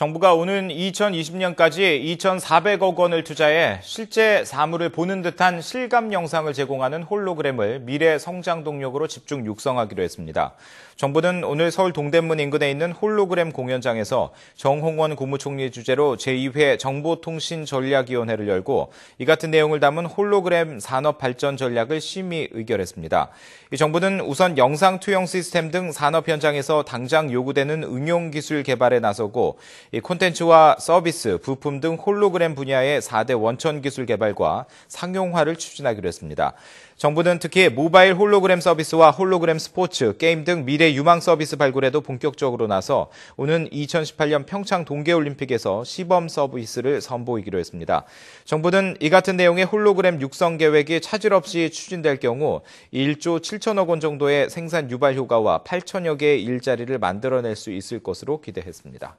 정부가 오는 2020년까지 2,400억 원을 투자해 실제 사물을 보는 듯한 실감 영상을 제공하는 홀로그램을 미래 성장 동력으로 집중 육성하기로 했습니다. 정부는 오늘 서울 동대문 인근에 있는 홀로그램 공연장에서 정홍원 국무총리 주재로 제2회 정보통신전략위원회를 열고 이 같은 내용을 담은 홀로그램 산업 발전 전략을 심의 의결했습니다. 이 정부는 우선 영상 투영 시스템 등 산업 현장에서 당장 요구되는 응용 기술 개발에 나서고 콘텐츠와 서비스, 부품 등 홀로그램 분야의 4대 원천 기술 개발과 상용화를 추진하기로 했습니다. 정부는 특히 모바일 홀로그램 서비스와 홀로그램 스포츠, 게임 등 미래 유망 서비스 발굴에도 본격적으로 나서 오는 2018년 평창 동계올림픽에서 시범 서비스를 선보이기로 했습니다. 정부는 이 같은 내용의 홀로그램 육성 계획이 차질 없이 추진될 경우 1조 7천억 원 정도의 생산 유발 효과와 8천여 개의 일자리를 만들어낼 수 있을 것으로 기대했습니다.